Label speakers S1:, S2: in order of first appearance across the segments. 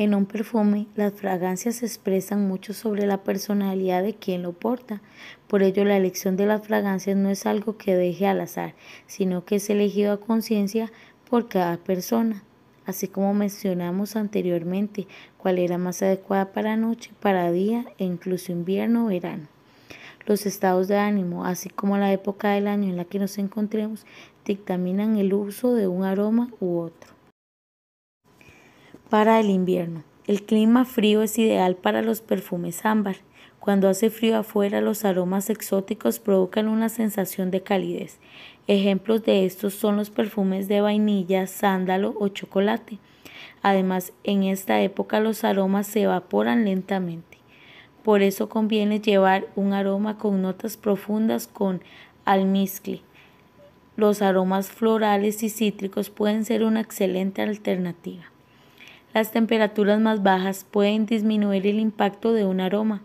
S1: En un perfume, las fragancias expresan mucho sobre la personalidad de quien lo porta. Por ello, la elección de las fragancias no es algo que deje al azar, sino que es elegido a conciencia por cada persona. Así como mencionamos anteriormente, cuál era más adecuada para noche, para día e incluso invierno o verano. Los estados de ánimo, así como la época del año en la que nos encontremos, dictaminan el uso de un aroma u otro. Para el invierno. El clima frío es ideal para los perfumes ámbar. Cuando hace frío afuera, los aromas exóticos provocan una sensación de calidez. Ejemplos de estos son los perfumes de vainilla, sándalo o chocolate. Además, en esta época los aromas se evaporan lentamente. Por eso conviene llevar un aroma con notas profundas con almizcle. Los aromas florales y cítricos pueden ser una excelente alternativa. Las temperaturas más bajas pueden disminuir el impacto de un aroma,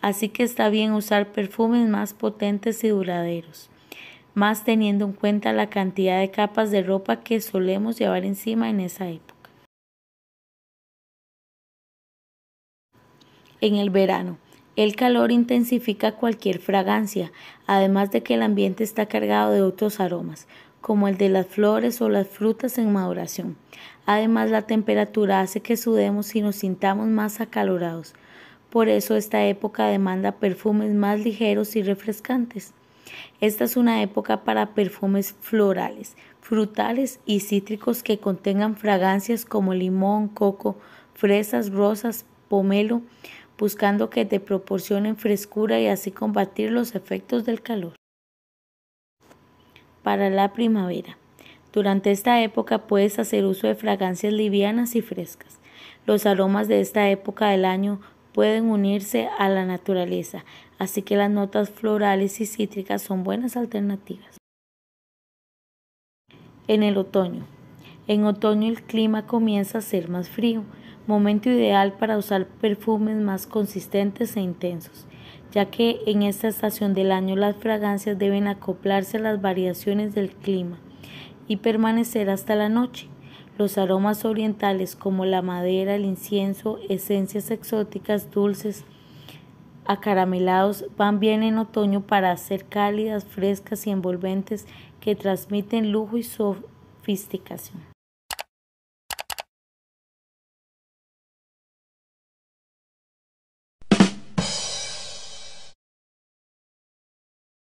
S1: así que está bien usar perfumes más potentes y duraderos, más teniendo en cuenta la cantidad de capas de ropa que solemos llevar encima en esa época. En el verano, el calor intensifica cualquier fragancia, además de que el ambiente está cargado de otros aromas, como el de las flores o las frutas en maduración. Además, la temperatura hace que sudemos y nos sintamos más acalorados. Por eso esta época demanda perfumes más ligeros y refrescantes. Esta es una época para perfumes florales, frutales y cítricos que contengan fragancias como limón, coco, fresas, rosas, pomelo, buscando que te proporcionen frescura y así combatir los efectos del calor para la primavera. Durante esta época puedes hacer uso de fragancias livianas y frescas. Los aromas de esta época del año pueden unirse a la naturaleza, así que las notas florales y cítricas son buenas alternativas. En el otoño. En otoño el clima comienza a ser más frío momento ideal para usar perfumes más consistentes e intensos, ya que en esta estación del año las fragancias deben acoplarse a las variaciones del clima y permanecer hasta la noche. Los aromas orientales como la madera, el incienso, esencias exóticas, dulces, acaramelados van bien en otoño para hacer cálidas, frescas y envolventes que transmiten lujo y sofisticación.